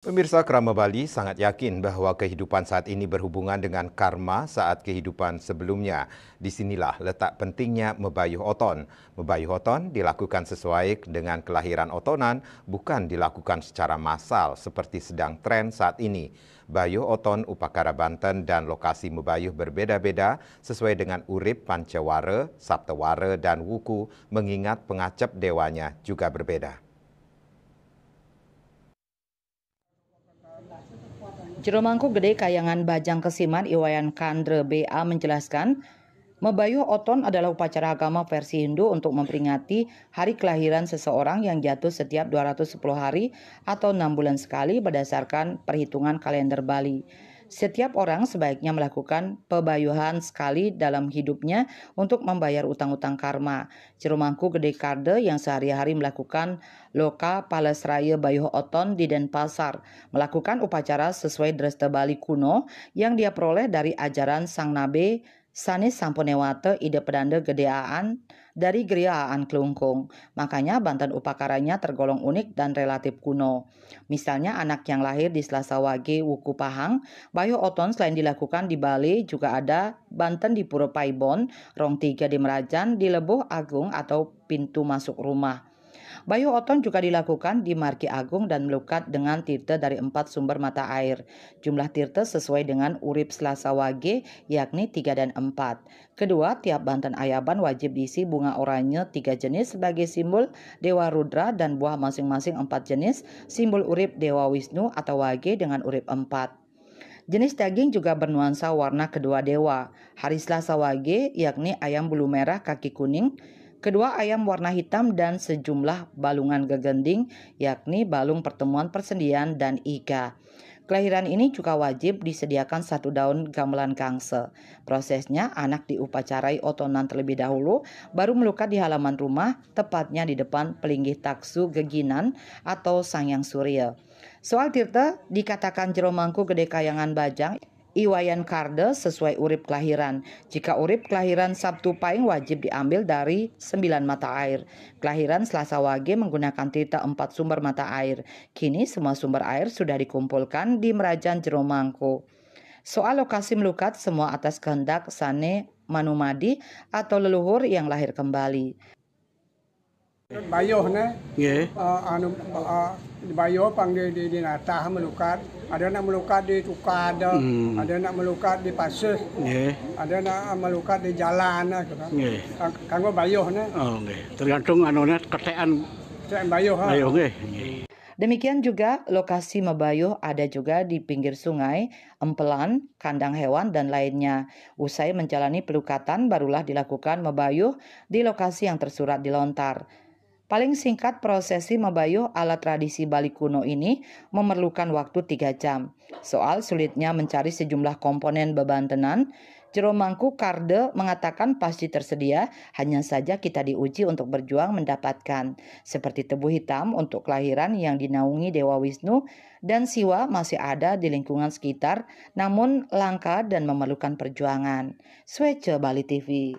Pemirsa Kerama Bali sangat yakin bahwa kehidupan saat ini berhubungan dengan karma saat kehidupan sebelumnya. Disinilah letak pentingnya mebayuh oton. Mebayuh oton dilakukan sesuai dengan kelahiran otonan, bukan dilakukan secara massal seperti sedang tren saat ini. Bayuh oton Upakara Banten dan lokasi mebayuh berbeda-beda sesuai dengan urip pancaware, Saptawara, dan Wuku mengingat pengacap dewanya juga berbeda. Jeromangku Gede Kayangan Bajang Kesiman Iwayan Kandre BA menjelaskan, Mebayu Oton adalah upacara agama versi Hindu untuk memperingati hari kelahiran seseorang yang jatuh setiap 210 hari atau 6 bulan sekali berdasarkan perhitungan kalender Bali. Setiap orang sebaiknya melakukan pebayuhan sekali dalam hidupnya untuk membayar utang-utang karma. Cerumangku Gede Karde yang sehari-hari melakukan loka palesraya bayuh oton di Denpasar, melakukan upacara sesuai dreste Bali kuno yang dia peroleh dari ajaran Sang Nabe Sani sampun ide pedanda gedeaan dari geriaan kelungkung. Makanya Banten upakaranya tergolong unik dan relatif kuno. Misalnya anak yang lahir di Selasa Wage Wuku Pahang, Bayu Oton selain dilakukan di Bali juga ada Banten di Puro Paibon, Rong Tiga di Merajan, di Lebuh Agung atau pintu masuk rumah. Bayu oton juga dilakukan di Marki Agung dan melukat dengan tirta dari empat sumber mata air. Jumlah tirta sesuai dengan urip Selasa Wage, yakni 3 dan 4. Kedua, tiap Banten Ayaban wajib diisi bunga oranye tiga jenis sebagai simbol Dewa Rudra dan buah masing-masing empat jenis, simbol urip Dewa Wisnu atau Wage dengan urip 4. Jenis daging juga bernuansa warna kedua dewa. Hari Selasa Wage, yakni ayam bulu merah kaki kuning, Kedua ayam warna hitam dan sejumlah balungan gegending yakni balung pertemuan persendian dan iga. Kelahiran ini juga wajib disediakan satu daun gamelan kangse. Prosesnya, anak diupacarai otonan terlebih dahulu, baru melukat di halaman rumah, tepatnya di depan pelinggih taksu geginan atau sang yang surya. Soal Tirta dikatakan Jeromangku Gede Kayangan Bajang Iwayan Kardes sesuai urip kelahiran. Jika urip kelahiran Sabtu Pahing wajib diambil dari sembilan mata air. Kelahiran Selasa Wage menggunakan tita empat sumber mata air. Kini semua sumber air sudah dikumpulkan di Merajan Jeromangko. Soal lokasi melukat semua atas kehendak Sane Manumadi atau leluhur yang lahir kembali. Bayoh ne, Yeah. Uh, uh, bayoh pang di di, di natah melukat. Ada nak melukat di tukada, ada nak melukat di pasir. Yeah. Ada nak melukat di jalan kan? Yeah. bayoh ne? Oh, okay. Tergantung anu ne ketean. Ketean bayoh. Bayoh ne. Demikian juga lokasi Mebayuh ada juga di pinggir sungai, empelan, kandang hewan, dan lainnya. Usai menjalani pelukatan barulah dilakukan Mebayuh di lokasi yang tersurat di lontar. Paling singkat prosesi Mabayo ala tradisi Bali kuno ini memerlukan waktu 3 jam. Soal sulitnya mencari sejumlah komponen beban tenan, Mangku Karde mengatakan pasti tersedia, hanya saja kita diuji untuk berjuang mendapatkan. Seperti tebu hitam untuk kelahiran yang dinaungi Dewa Wisnu dan Siwa masih ada di lingkungan sekitar, namun langka dan memerlukan perjuangan. Swece Bali TV